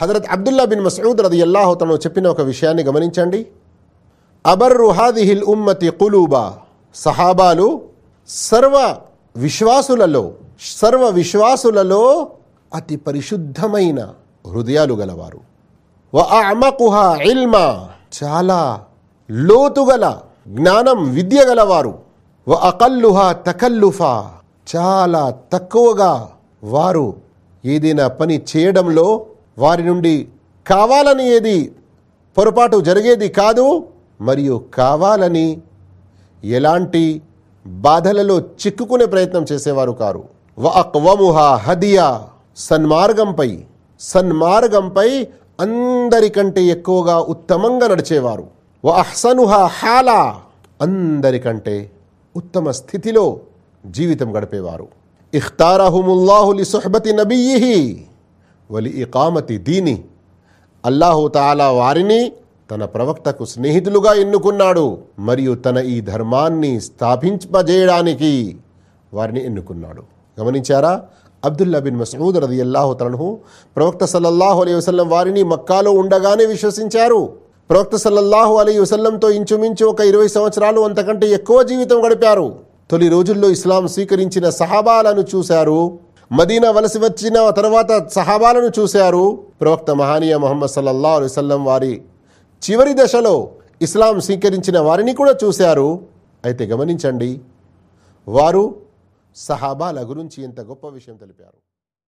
Hazrat Abdullah bin Masood రది తను చెప్పిన ఒక విషయాన్ని గమనించండి రుహాదిహిల్ ఉమ్మతి కులూబా సహాబాలు సర్వ విశ్వాసులలో సర్వ విశ్వాసులలో అతి పరిశుద్ధమైన హృదయాలు గలవారు వ ఇల్మా చాలా లోతుగల జ్ఞానం విద్య గలవారు వ అకల్లుహా తకల్లుఫా చాలా తక్కువగా వారు ఏదైనా పని చేయడంలో వారి నుండి కావాలని ఏది పొరపాటు జరిగేది కాదు మరియు కావాలని ఎలాంటి బాధలలో చిక్కుకునే ప్రయత్నం చేసేవారు కారు వక్వముహా హదియా సన్మార్గంపై సన్మార్గంపై అందరికంటే ఎక్కువగా ఉత్తమంగా నడిచేవారు వ హాలా అందరికంటే ఉత్తమ స్థితిలో జీవితం గడిపేవారు ఇఖ్తారహుముల్లాహులి సొహబతి నబీయి వలి ఇకామతి దీని అల్లాహుతాలా వారిని తన ప్రవక్తకు స్నేహితులుగా ఎన్నుకున్నాడు మరియు తన ఈ ధర్మాన్ని స్థాపించేయడానికి వారిని ఎన్నుకున్నాడు గమనించారా అబ్దుల్లా బిన్ మసూద్ రది అల్లాహు ప్రవక్త సల్లల్లాహు అలీ వసలం వారిని మక్కాలో ఉండగానే విశ్వసించారు ప్రవక్త సల్లల్లాహు అలీ వసల్లంతో ఇంచుమించు ఒక ఇరవై సంవత్సరాలు అంతకంటే ఎక్కువ జీవితం గడిపారు తొలి రోజుల్లో ఇస్లాం స్వీకరించిన సహాబాలను చూశారు మదీనా వలసి వచ్చిన తర్వాత సహాబాలను చూశారు ప్రవక్త మహానీయ మొహమ్మద్ సల్లల్లా అలైవల్లం వారి చివరి దశలో ఇస్లాం స్వీకరించిన వారిని కూడా చూశారు అయితే గమనించండి వారు సహాబాల గురించి ఇంత గొప్ప విషయం తెలిపారు